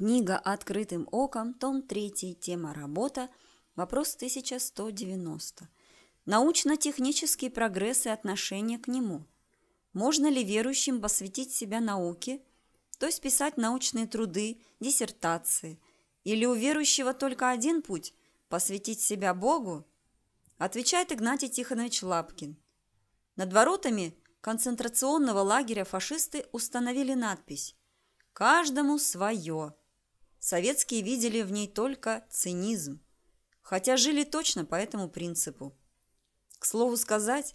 Книга «Открытым оком», том 3, тема «Работа», вопрос 1190. Научно-технический прогресс и отношение к нему. Можно ли верующим посвятить себя науке, то есть писать научные труды, диссертации? Или у верующего только один путь – посвятить себя Богу? Отвечает Игнатий Тихонович Лапкин. Над воротами концентрационного лагеря фашисты установили надпись «Каждому свое» Советские видели в ней только цинизм, хотя жили точно по этому принципу. К слову сказать,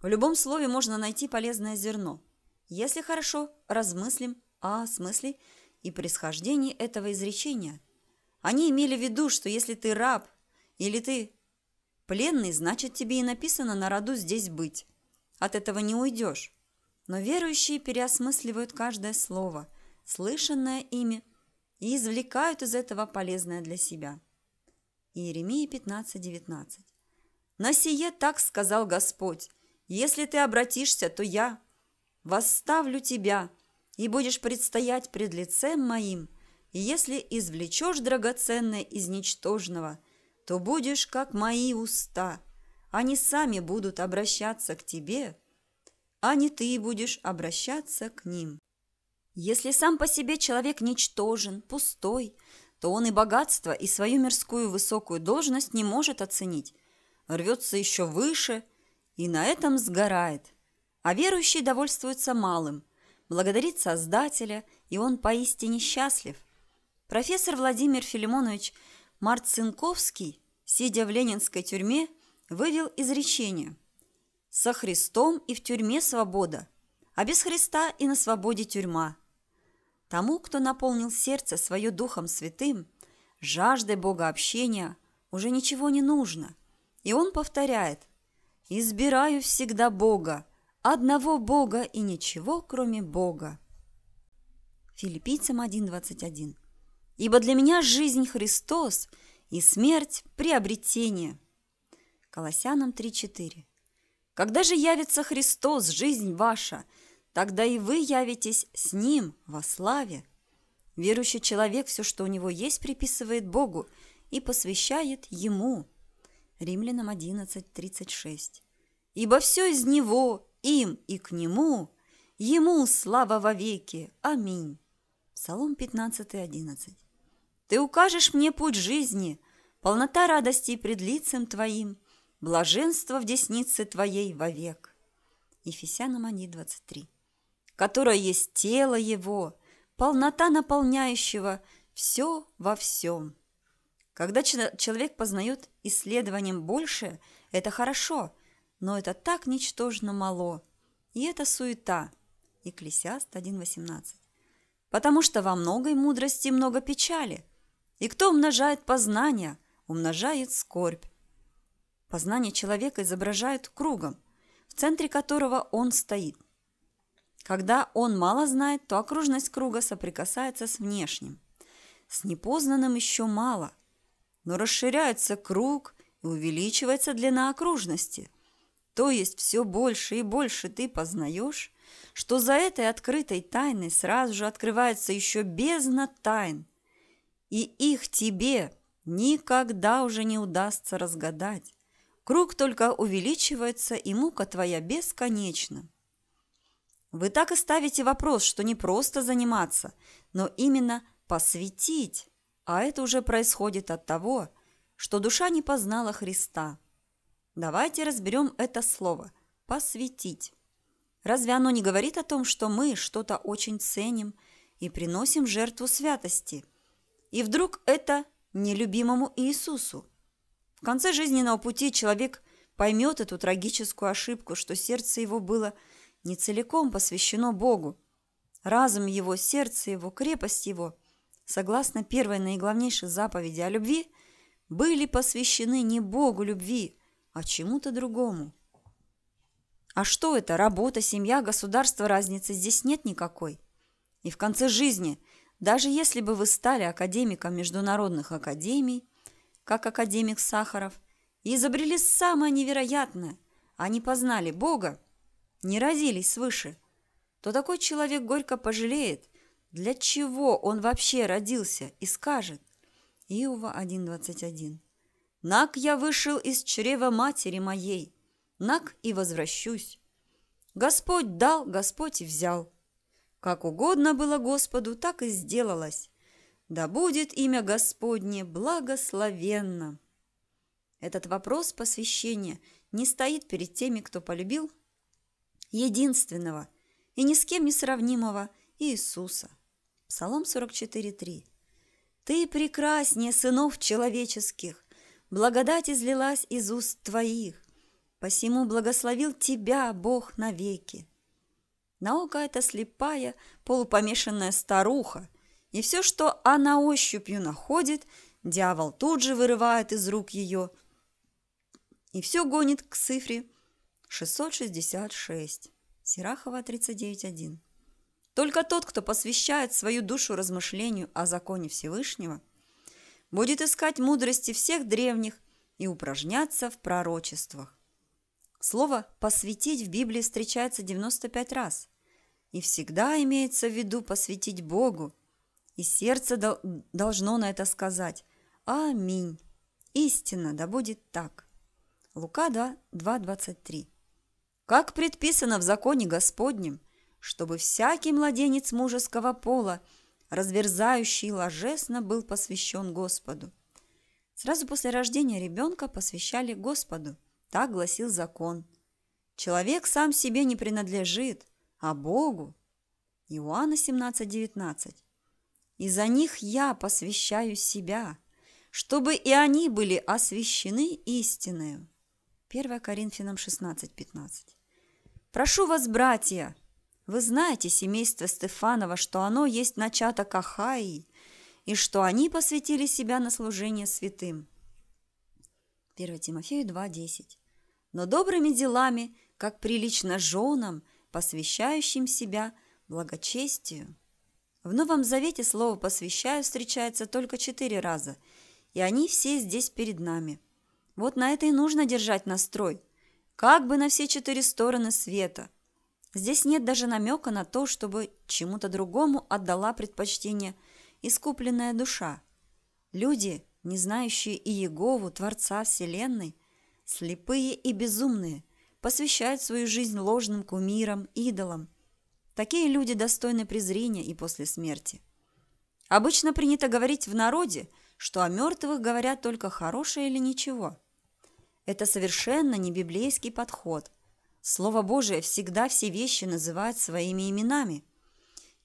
в любом слове можно найти полезное зерно, если хорошо размыслим о смысле и происхождении этого изречения. Они имели в виду, что если ты раб или ты пленный, значит тебе и написано на роду здесь быть. От этого не уйдешь. Но верующие переосмысливают каждое слово, слышанное ими и извлекают из этого полезное для себя. Иеремия 15:19. На сие так сказал Господь: если ты обратишься, то я восставлю тебя и будешь предстоять пред лицем моим. И если извлечешь драгоценное из ничтожного, то будешь как мои уста. Они сами будут обращаться к тебе, а не ты будешь обращаться к ним. Если сам по себе человек ничтожен, пустой, то он и богатство, и свою мирскую высокую должность не может оценить, рвется еще выше и на этом сгорает. А верующий довольствуется малым, благодарит Создателя, и он поистине счастлив. Профессор Владимир Филимонович Марцинковский, сидя в ленинской тюрьме, вывел изречение «Со Христом и в тюрьме свобода – а без Христа и на свободе тюрьма. Тому, кто наполнил сердце свое Духом Святым, жаждой Бога общения, уже ничего не нужно. И он повторяет «Избираю всегда Бога, одного Бога и ничего, кроме Бога». Филиппийцам 1.21 «Ибо для меня жизнь Христос и смерть – приобретение». Колоссянам 3.4 «Когда же явится Христос, жизнь ваша – тогда и вы явитесь с Ним во славе. Верующий человек все, что у него есть, приписывает Богу и посвящает Ему. Римлянам 11.36 «Ибо все из Него, им и к Нему, Ему слава во веки. Аминь». Псалом 15.11 «Ты укажешь мне путь жизни, полнота радости пред лицем Твоим, блаженство в деснице Твоей вовек». Ефесянам 1.23 которое есть тело его, полнота наполняющего все во всем. Когда человек познает исследованием больше, это хорошо, но это так ничтожно мало. И это суета. Екклесиаст 1.18. Потому что во многой мудрости много печали. И кто умножает познание, умножает скорбь. Познание человека изображают кругом, в центре которого он стоит – когда он мало знает, то окружность круга соприкасается с внешним. С непознанным еще мало, но расширяется круг и увеличивается длина окружности. То есть все больше и больше ты познаешь, что за этой открытой тайной сразу же открывается еще бездна тайн, и их тебе никогда уже не удастся разгадать. Круг только увеличивается, и мука твоя бесконечна. Вы так и ставите вопрос, что не просто заниматься, но именно посвятить. А это уже происходит от того, что душа не познала Христа. Давайте разберем это слово «посвятить». Разве оно не говорит о том, что мы что-то очень ценим и приносим жертву святости? И вдруг это нелюбимому Иисусу? В конце жизненного пути человек поймет эту трагическую ошибку, что сердце его было – не целиком посвящено Богу. Разум его, сердце его, крепость его, согласно первой наиглавнейшей заповеди о любви, были посвящены не Богу любви, а чему-то другому. А что это? Работа, семья, государство, разницы здесь нет никакой. И в конце жизни, даже если бы вы стали академиком международных академий, как академик Сахаров, и изобрели самое невероятное, они а познали Бога, не родились свыше, то такой человек горько пожалеет, для чего он вообще родился, и скажет. Иова 1.21 «Нак я вышел из чрева матери моей, нак и возвращусь. Господь дал, Господь и взял. Как угодно было Господу, так и сделалось. Да будет имя Господне благословенно». Этот вопрос посвящения не стоит перед теми, кто полюбил единственного и ни с кем не сравнимого Иисуса. Псалом 44.3 «Ты прекраснее сынов человеческих, благодать излилась из уст твоих, посему благословил тебя Бог навеки». Наука эта слепая, полупомешанная старуха, и все, что она ощупью находит, дьявол тут же вырывает из рук ее и все гонит к цифре 666, Серахова 39.1. Только тот, кто посвящает свою душу размышлению о законе Всевышнего, будет искать мудрости всех древних и упражняться в пророчествах. Слово «посвятить» в Библии встречается 95 раз, и всегда имеется в виду посвятить Богу, и сердце дол должно на это сказать «Аминь». Истина, да будет так. Лука 2, 2.23 как предписано в законе Господнем, чтобы всякий младенец мужеского пола, разверзающий ложесно, был посвящен Господу. Сразу после рождения ребенка посвящали Господу, так гласил закон. Человек сам себе не принадлежит, а Богу. Иоанна 17:19. И за них я посвящаю себя, чтобы и они были освящены истиною. 1 Коринфянам 16:15. «Прошу вас, братья! Вы знаете семейство Стефанова, что оно есть начаток Ахаи, и что они посвятили себя на служение святым». 1 Тимофею 2.10 «Но добрыми делами, как прилично женам, посвящающим себя благочестию». В Новом Завете слово «посвящаю» встречается только четыре раза, и они все здесь перед нами. Вот на это и нужно держать настрой – как бы на все четыре стороны света. Здесь нет даже намека на то, чтобы чему-то другому отдала предпочтение искупленная душа. Люди, не знающие и ЕГОВУ Творца Вселенной, слепые и безумные, посвящают свою жизнь ложным кумирам, идолам. Такие люди достойны презрения и после смерти. Обычно принято говорить в народе, что о мертвых говорят только хорошее или ничего – это совершенно не библейский подход. Слово Божие всегда все вещи называет своими именами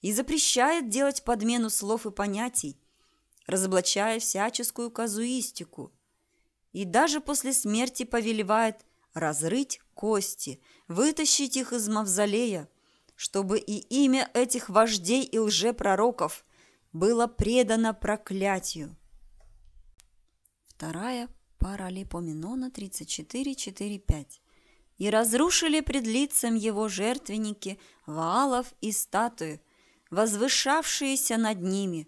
и запрещает делать подмену слов и понятий, разоблачая всяческую казуистику. И даже после смерти повелевает разрыть кости, вытащить их из мавзолея, чтобы и имя этих вождей и лжепророков было предано проклятию. Вторая Паралипоменона 34.4.5. «И разрушили пред лицем его жертвенники, валов и статуи, возвышавшиеся над ними,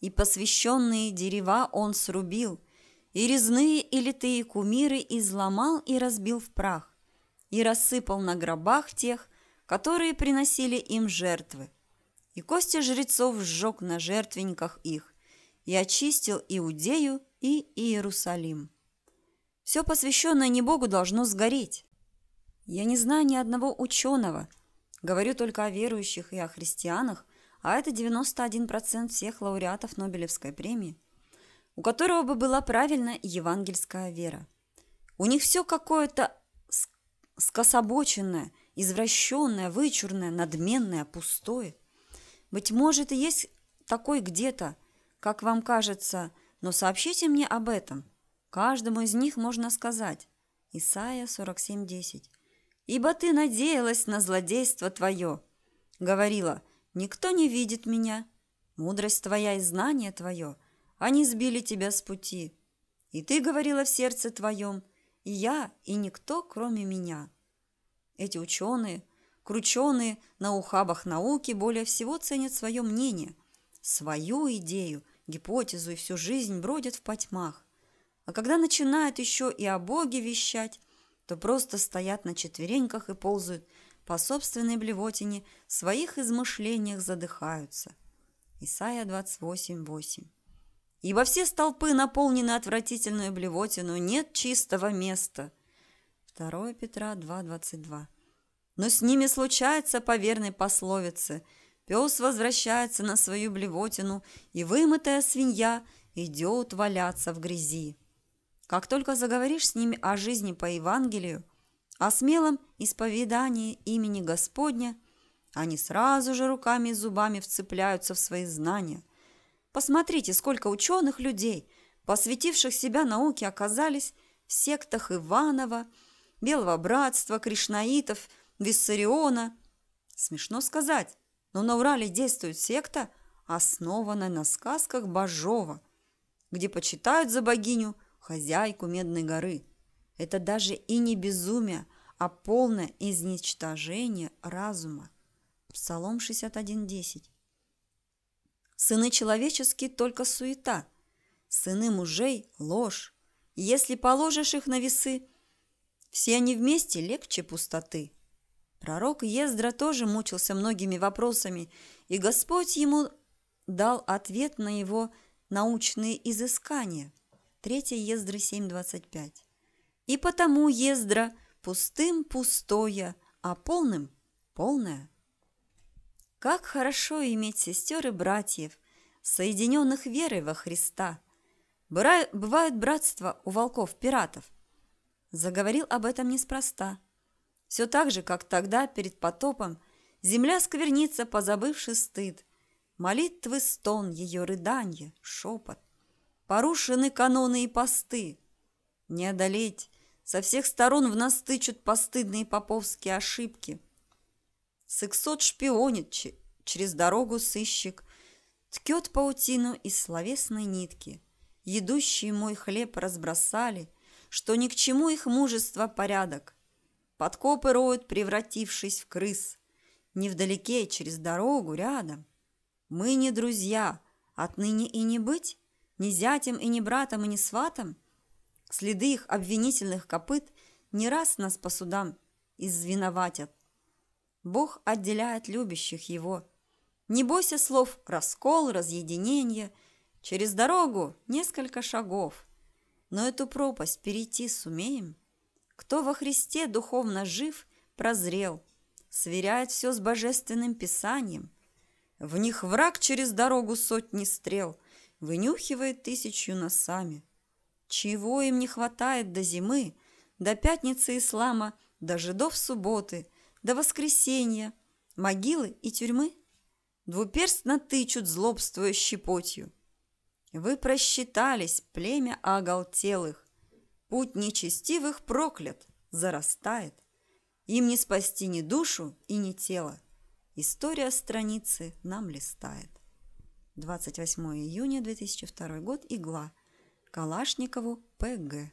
и посвященные дерева он срубил, и резные и литые кумиры изломал и разбил в прах, и рассыпал на гробах тех, которые приносили им жертвы. И кости жрецов сжег на жертвенниках их, и очистил Иудею и Иерусалим. Все посвященное не Богу должно сгореть. Я не знаю ни одного ученого, говорю только о верующих и о христианах, а это 91% всех лауреатов Нобелевской премии, у которого бы была правильно евангельская вера. У них все какое-то скособоченное, извращенное, вычурное, надменное, пустое. Быть может, и есть такой где-то, как вам кажется, но сообщите мне об этом – Каждому из них можно сказать Исайя 47.10 «Ибо ты надеялась на злодейство твое». Говорила, «Никто не видит меня. Мудрость твоя и знание твое, они сбили тебя с пути. И ты говорила в сердце твоем, и я, и никто, кроме меня». Эти ученые, крученые на ухабах науки, более всего ценят свое мнение, свою идею, гипотезу и всю жизнь бродят в потьмах. А когда начинают еще и о Боге вещать, то просто стоят на четвереньках и ползают по собственной блевотине, в своих измышлениях задыхаются. Исайя 28.8 Ибо все столпы наполнены отвратительную блевотину, нет чистого места. 2 Петра 2.22 Но с ними случается по верной пословице – Пес возвращается на свою блевотину, и вымытая свинья идет валяться в грязи. Как только заговоришь с ними о жизни по Евангелию, о смелом исповедании имени Господня, они сразу же руками и зубами вцепляются в свои знания. Посмотрите, сколько ученых людей, посвятивших себя науке, оказались в сектах Иванова, Белого Братства, Кришнаитов, Виссариона. Смешно сказать, но на Урале действует секта, основанная на сказках Бажова, где почитают за богиню хозяйку Медной горы. Это даже и не безумие, а полное изничтожение разума. Псалом 61.10. Сыны человеческие только суета, сыны мужей – ложь. Если положишь их на весы, все они вместе легче пустоты. Пророк Ездра тоже мучился многими вопросами, и Господь ему дал ответ на его научные изыскания – 3 Ездра 7.25. «И потому Ездра пустым пустое, а полным полное». Как хорошо иметь сестер и братьев, соединенных верой во Христа. Бывают братства у волков-пиратов. Заговорил об этом неспроста. Все так же, как тогда, перед потопом, земля сквернится, позабывший стыд, молитвы стон, ее рыданье, шепот порушены каноны и посты. Не одолеть, со всех сторон в нас тычут постыдные поповские ошибки. Сексот шпионит через дорогу сыщик, ткет паутину из словесной нитки. едущие мой хлеб разбросали, что ни к чему их мужество порядок. Подкопы роют, превратившись в крыс. Невдалеке, через дорогу, рядом. Мы не друзья, отныне и не быть ни зятем и ни братом и ни сватом? Следы их обвинительных копыт не раз нас по судам извиноватят. Бог отделяет любящих его. Не бойся слов «раскол», «разъединение», через дорогу несколько шагов. Но эту пропасть перейти сумеем? Кто во Христе духовно жив, прозрел, сверяет все с божественным писанием. В них враг через дорогу сотни стрел, вынюхивает тысячу носами. Чего им не хватает до зимы, до пятницы ислама, до жидов субботы, до воскресенья, могилы и тюрьмы? Двуперстно тычут злобствуя щепотью. Вы просчитались, племя оголтелых. Путь нечестивых проклят, зарастает. Им не спасти ни душу и ни тело. История страницы нам листает. 28 июня 2002 год, игла, Калашникову, ПГ.